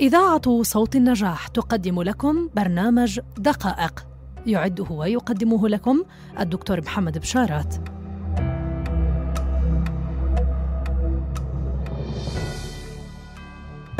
إذاعة صوت النجاح تقدم لكم برنامج دقائق يعده ويقدمه لكم الدكتور محمد بشارات.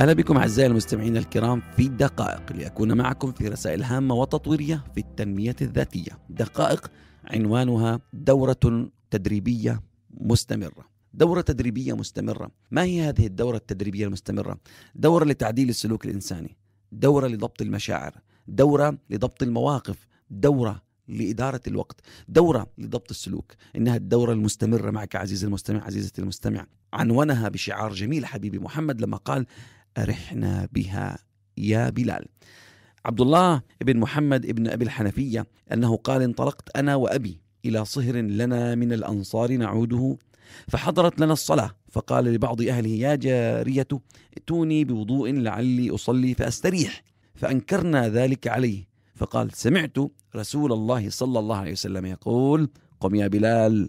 أهلا بكم أعزائي المستمعين الكرام في دقائق لأكون معكم في رسائل هامة وتطويرية في التنمية الذاتية دقائق عنوانها دورة تدريبية مستمرة دورة تدريبية مستمرة ما هي هذه الدورة التدريبية المستمرة؟ دورة لتعديل السلوك الإنساني دورة لضبط المشاعر دورة لضبط المواقف دورة لإدارة الوقت دورة لضبط السلوك إنها الدورة المستمرة معك عزيزي المستمع عزيزتي المستمع عنونها بشعار جميل حبيبي محمد لما قال أرحنا بها يا بلال عبد الله بن محمد بن أبي الحنفية أنه قال انطلقت أنا وأبي إلى صهر لنا من الأنصار نعوده فحضرت لنا الصلاة فقال لبعض أهله يا جارية اتوني بوضوء لعلي أصلي فأستريح فأنكرنا ذلك عليه فقال سمعت رسول الله صلى الله عليه وسلم يقول قم يا بلال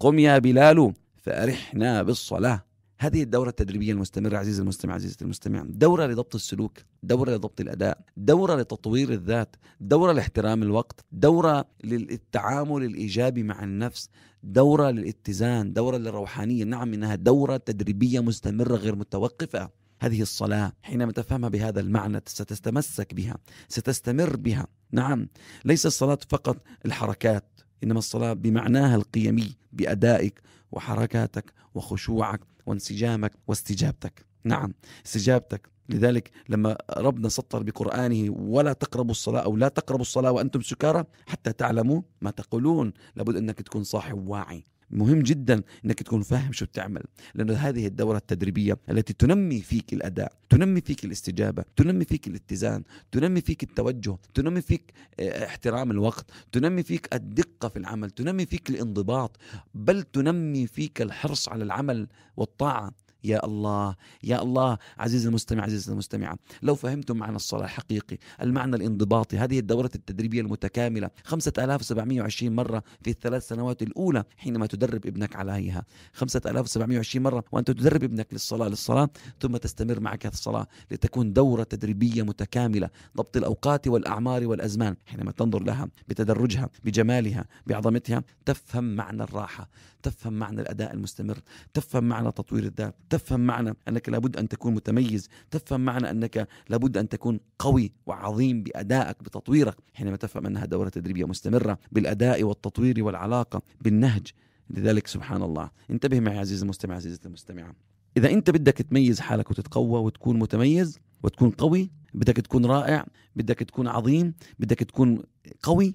قم يا بلال فأرحنا بالصلاة هذه الدورة التدريبية المستمرة عزيزي المستمع عزيزتي المستمع دورة لضبط السلوك دورة لضبط الأداء دورة لتطوير الذات دورة لاحترام الوقت دورة للتعامل الإيجابي مع النفس دورة للاتزان دورة للروحانية نعم إنها دورة تدريبية مستمرة غير متوقفة هذه الصلاة حينما تفهمها بهذا المعنى ستتمسك بها ستستمر بها نعم ليس الصلاة فقط الحركات إنما الصلاة بمعناها القيمي بأدائك وحركاتك وخشوعك وانسجامك واستجابتك نعم استجابتك لذلك لما ربنا سطر بقرآنه ولا تقربوا الصلاة أو لا تقربوا الصلاة وأنتم سكارى حتى تعلموا ما تقولون لابد أنك تكون صاحب واعي مهم جدا انك تكون فاهم شو بتعمل لانه هذه الدوره التدريبيه التي تنمي فيك الاداء تنمي فيك الاستجابه تنمي فيك الاتزان تنمي فيك التوجه تنمي فيك آه، احترام الوقت تنمي فيك الدقه في العمل تنمي فيك الانضباط بل تنمي فيك الحرص على العمل والطاعه يا الله يا الله عزيزي المستمع عزيز المستمعة لو فهمتم معنى الصلاة الحقيقي المعنى الانضباطي هذه الدورة التدريبية المتكاملة 5720 مرة في الثلاث سنوات الأولى حينما تدرب ابنك عليها 5720 مرة وأنت تدرب ابنك للصلاة للصلاة ثم تستمر معك الصلاة لتكون دورة تدريبية متكاملة ضبط الأوقات والأعمار والأزمان حينما تنظر لها بتدرجها بجمالها بعظمتها تفهم معنى الراحة تفهم معنى الأداء المستمر تفهم معنى تطوير الذات تفهم معنى أنك لابد أن تكون متميز تفهم معنى أنك لابد أن تكون قوي وعظيم بأدائك بتطويرك حينما تفهم أنها دورة تدريبية مستمرة بالأداء والتطوير والعلاقة بالنهج لذلك سبحان الله انتبه معي عزيزي المستمع عزيزتي المستمعة إذا أنت بدك تميز حالك وتتقوى وتكون متميز وتكون قوي بدك تكون رائع بدك تكون عظيم بدك تكون قوي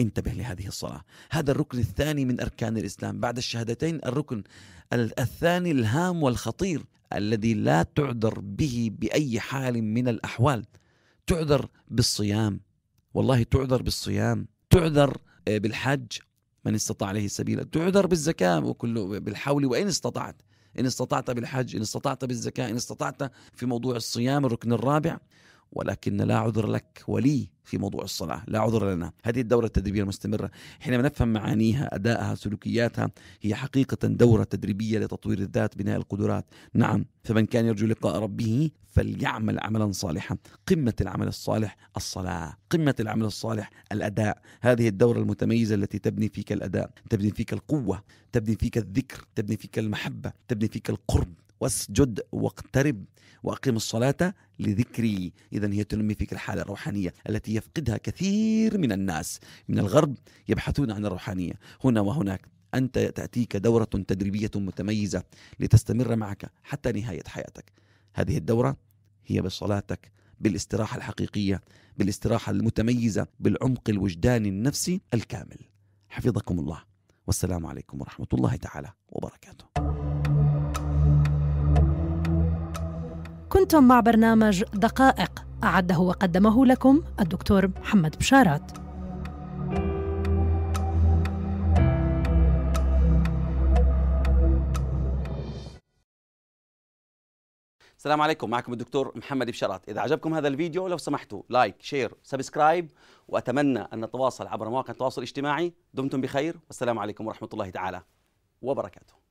انتبه لهذه الصلاة هذا الركن الثاني من أركان الإسلام بعد الشهادتين الركن الثاني الهام والخطير الذي لا تعذر به بأي حال من الأحوال تعذر بالصيام والله تعذر بالصيام تعذر آه، بالحج من استطاع عليه السبيل تعذر بالزكاة وكل بالحول وإن استطعت إن استطعت بالحج إن استطعت بالزكاة إن استطعت في موضوع الصيام الركن الرابع ولكن لا عذر لك ولي في موضوع الصلاة لا عذر لنا هذه الدورة التدريبية المستمرة حينما نفهم معانيها أدائها سلوكياتها هي حقيقة دورة تدريبية لتطوير الذات بناء القدرات نعم فمن كان يرجو لقاء ربه فليعمل عملا صالحا قمة العمل الصالح الصلاة قمة العمل الصالح الأداء هذه الدورة المتميزة التي تبني فيك الأداء تبني فيك القوة تبني فيك الذكر تبني فيك المحبة تبني فيك القرب واسجد واقترب واقيم الصلاه لذكري اذا هي تنمي فيك الحاله الروحانيه التي يفقدها كثير من الناس من الغرب يبحثون عن الروحانيه هنا وهناك انت تاتيك دوره تدريبيه متميزه لتستمر معك حتى نهايه حياتك هذه الدوره هي بصلاتك بالاستراحه الحقيقيه بالاستراحه المتميزه بالعمق الوجداني النفسي الكامل حفظكم الله والسلام عليكم ورحمه الله تعالى وبركاته كنتم مع برنامج دقائق أعده وقدمه لكم الدكتور محمد بشارات السلام عليكم معكم الدكتور محمد بشارات إذا عجبكم هذا الفيديو لو سمحتوا لايك شير سبسكرايب وأتمنى أن نتواصل عبر مواقع التواصل الاجتماعي دمتم بخير والسلام عليكم ورحمة الله تعالى وبركاته